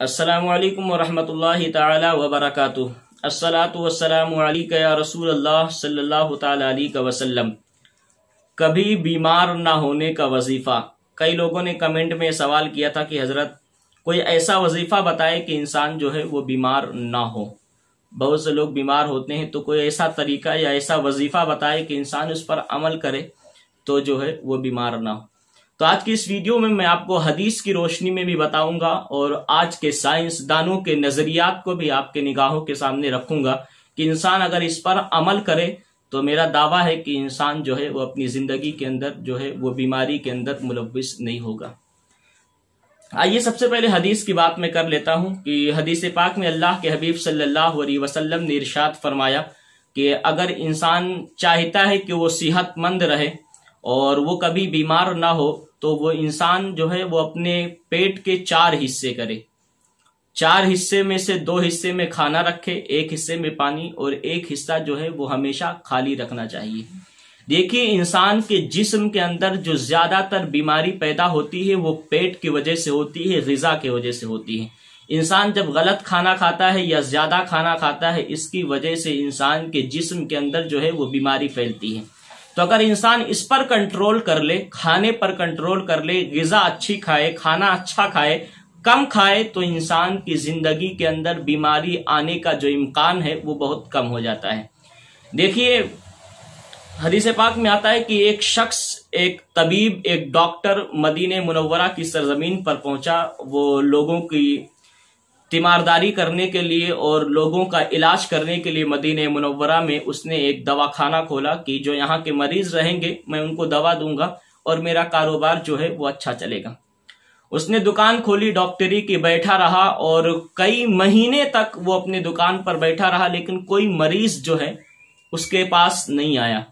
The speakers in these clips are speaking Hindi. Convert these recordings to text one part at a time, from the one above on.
असलकम वरहमल तबरक या रसूल अल्लाह सल्लल्लाहु अलैहि वसल्लम कभी बीमार ना होने का वजीफ़ा कई लोगों ने कमेंट में सवाल किया था कि हज़रत कोई ऐसा वजीफ़ा बताए कि इंसान जो है वो बीमार ना हो बहुत से लोग बीमार होते हैं तो कोई ऐसा तरीका या ऐसा वजीफ़ा बताए कि इंसान उस पर अमल करे तो जो है वो बीमार ना हो तो आज की इस वीडियो में मैं आपको हदीस की रोशनी में भी बताऊंगा और आज के साइंसदानों के नज़रियात को भी आपके निगाहों के सामने रखूंगा कि इंसान अगर इस पर अमल करे तो मेरा दावा है कि इंसान जो है वो अपनी ज़िंदगी के अंदर जो है वो बीमारी के अंदर मुलविस नहीं होगा आइए सबसे पहले हदीस की बात मैं कर लेता हूं कि हदीस पाक में अल्लाह के हबीब सल्लल्लाहु अलैहि वसल्लम ने इरशाद फरमाया कि अगर इंसान चाहता है कि वो सेहतमंद रहे और वो कभी बीमार ना हो तो वो इंसान जो है वो अपने पेट के चार हिस्से करे चार हिस्से में से दो हिस्से में खाना रखे एक हिस्से में पानी और एक हिस्सा जो है वो हमेशा खाली रखना चाहिए देखिए इंसान के जिस्म के अंदर जो ज्यादातर बीमारी पैदा होती है वो पेट की वजह से होती है गजा की वजह से होती है इंसान जब गलत खाना खाता है या ज्यादा खाना खाता है इसकी वजह से इंसान के जिस्म के अंदर जो है वो बीमारी फैलती है तो अगर इंसान इस पर कंट्रोल कर ले खाने पर कंट्रोल कर ले गज़ा अच्छी खाए खाना अच्छा खाए कम खाए तो इंसान की ज़िंदगी के अंदर बीमारी आने का जो इम्कान है वो बहुत कम हो जाता है देखिए हदीस पाक में आता है कि एक शख्स एक तबीब एक डॉक्टर मदीने मुनवरा की सरजमीन पर पहुंचा वो लोगों की तीमारदारी करने के लिए और लोगों का इलाज करने के लिए मदीन मनवरा में उसने एक दवाखाना खोला कि जो यहाँ के मरीज रहेंगे मैं उनको दवा दूंगा और मेरा कारोबार जो है वो अच्छा चलेगा उसने दुकान खोली डॉक्टरी की बैठा रहा और कई महीने तक वो अपने दुकान पर बैठा रहा लेकिन कोई मरीज जो है उसके पास नहीं आया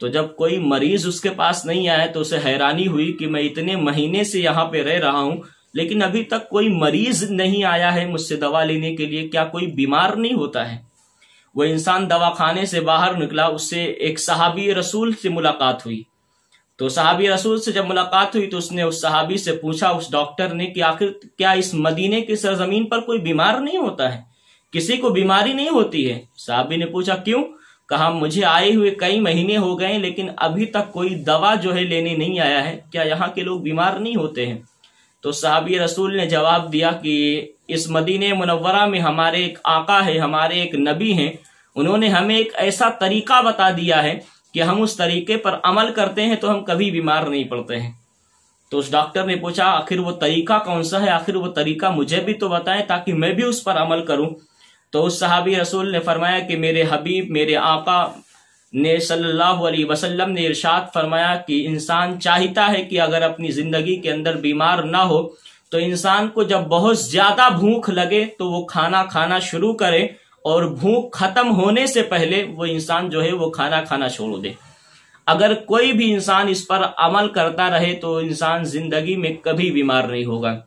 तो जब कोई मरीज उसके पास नहीं आया तो उसे हैरानी हुई कि मैं इतने महीने से यहाँ पे रह रहा हूं लेकिन अभी तक कोई मरीज नहीं आया है मुझसे दवा लेने के लिए क्या कोई बीमार नहीं होता है वो इंसान दवा खाने से बाहर निकला उससे एक सहाबी रसूल से मुलाकात हुई तो सहाबी रसूल से जब मुलाकात हुई तो उसने उस सहाबी से पूछा उस डॉक्टर ने कि आखिर क्या इस मदीने की सरजमीन पर कोई बीमार नहीं होता है किसी को बीमारी नहीं होती है साहबी ने पूछा क्यों कहा मुझे आए हुए कई महीने हो गए लेकिन अभी तक कोई दवा जो है लेने नहीं आया है क्या यहाँ के लोग बीमार नहीं होते हैं तो सहाबी रसूल ने जवाब दिया कि इस मदीने मुनवरा में हमारे एक आका है हमारे एक नबी हैं उन्होंने हमें एक ऐसा तरीका बता दिया है कि हम उस तरीके पर अमल करते हैं तो हम कभी बीमार नहीं पड़ते हैं तो उस डॉक्टर ने पूछा आखिर वो तरीका कौन सा है आखिर वो तरीका मुझे भी तो बताएं ताकि मैं भी उस पर अमल करूं तो उस सहाबी रसूल ने फरमाया कि मेरे हबीब मेरे आका ने सल्लल्लाहु अलैहि वसल्लम ने इरशाद फरमाया कि इंसान चाहता है कि अगर अपनी ज़िंदगी के अंदर बीमार ना हो तो इंसान को जब बहुत ज़्यादा भूख लगे तो वो खाना खाना शुरू करे और भूख खत्म होने से पहले वो इंसान जो है वो खाना खाना छोड़ दे अगर कोई भी इंसान इस पर अमल करता रहे तो इंसान ज़िंदगी में कभी बीमार नहीं होगा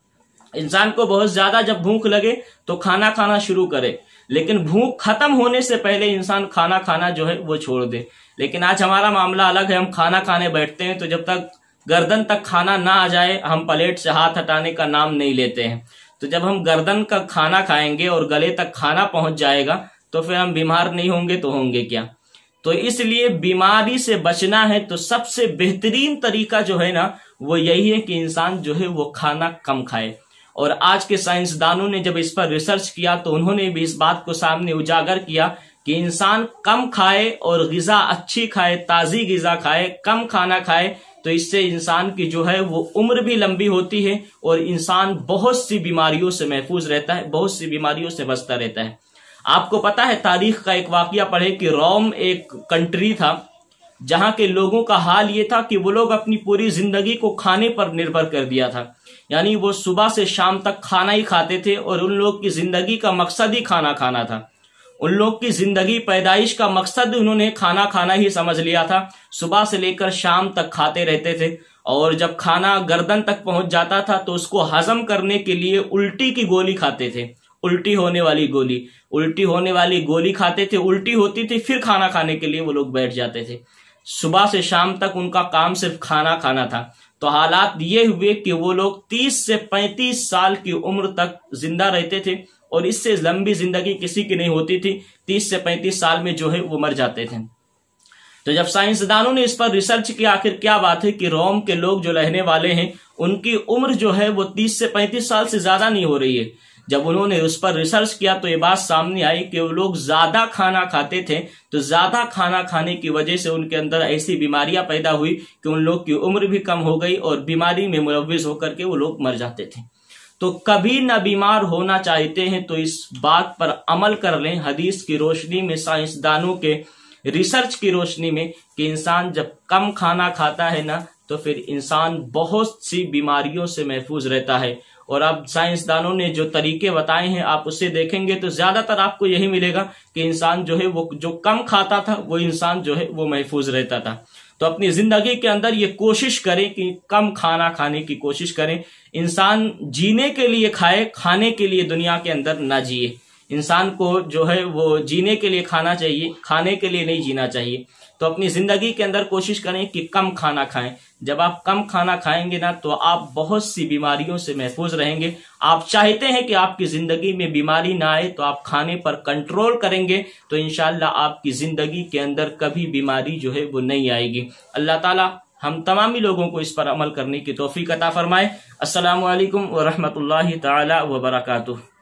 इंसान को बहुत ज्यादा जब भूख लगे तो खाना खाना शुरू करे लेकिन भूख खत्म होने से पहले इंसान खाना खाना जो है वो छोड़ दे लेकिन आज हमारा मामला अलग है हम खाना खाने बैठते हैं तो जब तक गर्दन तक खाना ना आ जाए हम प्लेट से हाथ हटाने का नाम नहीं लेते हैं तो जब हम गर्दन का खाना खाएंगे और गले तक खाना पहुंच जाएगा तो फिर हम बीमार नहीं होंगे तो होंगे क्या तो इसलिए बीमारी से बचना है तो सबसे बेहतरीन तरीका जो है ना वो यही है कि इंसान जो है वो खाना कम खाए और आज के साइंसदानों ने जब इस पर रिसर्च किया तो उन्होंने भी इस बात को सामने उजागर किया कि इंसान कम खाए और गज़ा अच्छी खाए ताज़ी गज़ा खाए कम खाना खाए तो इससे इंसान की जो है वो उम्र भी लंबी होती है और इंसान बहुत सी बीमारियों से महफूज रहता है बहुत सी बीमारियों से बचता रहता है आपको पता है तारीख का एक वाक्य पढ़े कि रोम एक कंट्री था जहां के लोगों का हाल ये था कि वो लोग अपनी पूरी जिंदगी को खाने पर निर्भर कर दिया था यानी वो सुबह से शाम तक खाना ही खाते थे और उन लोग की ज़िंदगी का मकसद ही खाना खाना था उन लोग की ज़िंदगी पैदाइश का मकसद उन्होंने खाना खाना ही समझ लिया था सुबह से लेकर शाम तक खाते रहते थे और जब खाना गर्दन तक पहुंच जाता था तो उसको हजम करने के लिए उल्टी की गोली खाते थे उल्टी होने वाली गोली उल्टी होने वाली गोली खाते थे उल्टी होती थी फिर खाना खाने के लिए वो लोग बैठ जाते थे सुबह से शाम तक उनका काम सिर्फ खाना खाना था तो हालात ये हुए कि वो लोग 30 से 35 साल की उम्र तक जिंदा रहते थे और इससे लंबी जिंदगी किसी की नहीं होती थी 30 से 35 साल में जो है वो मर जाते थे तो जब साइंसदानों ने इस पर रिसर्च किया आखिर क्या बात है कि रोम के लोग जो रहने वाले हैं उनकी उम्र जो है वो 30 से 35 साल से ज्यादा नहीं हो रही है जब उन्होंने उस पर रिसर्च किया तो ये बात सामने आई कि वो लोग ज्यादा खाना खाते थे तो ज्यादा खाना खाने की वजह से उनके अंदर ऐसी बीमारियां पैदा हुई कि उन लोग की उम्र भी कम हो गई और बीमारी में मुलविस होकर के वो लोग मर जाते थे तो कभी ना बीमार होना चाहते हैं तो इस बात पर अमल कर लें हदीस की रोशनी में साइंसदानों के रिसर्च की रोशनी में कि इंसान जब कम खाना खाता है ना तो फिर इंसान बहुत सी बीमारियों से महफूज रहता है और अब साइंसदानों ने जो तरीके बताए हैं आप उससे देखेंगे तो ज्यादातर आपको यही मिलेगा कि इंसान जो है वो जो कम खाता था वो इंसान जो है वो महफूज रहता था तो अपनी जिंदगी के अंदर ये कोशिश करें कि कम खाना खाने की कोशिश करें इंसान जीने के लिए खाए खाने के लिए दुनिया के अंदर ना जिए इंसान को जो है वो जीने के लिए खाना चाहिए खाने के लिए नहीं जीना चाहिए तो अपनी ज़िंदगी के अंदर कोशिश करें कि कम खाना खाएं जब आप कम खाना खाएंगे ना तो आप बहुत सी बीमारियों से महफूज रहेंगे आप चाहते हैं कि आपकी ज़िंदगी में बीमारी ना आए तो आप खाने पर कंट्रोल करेंगे तो इन आपकी ज़िंदगी के अंदर कभी बीमारी जो है वो नहीं आएगी अल्लाह तला हम तमामी लोगों को इस पर अमल करने की तोफ़ी कता फ़रमाए असल वरहमत ताली वबरकू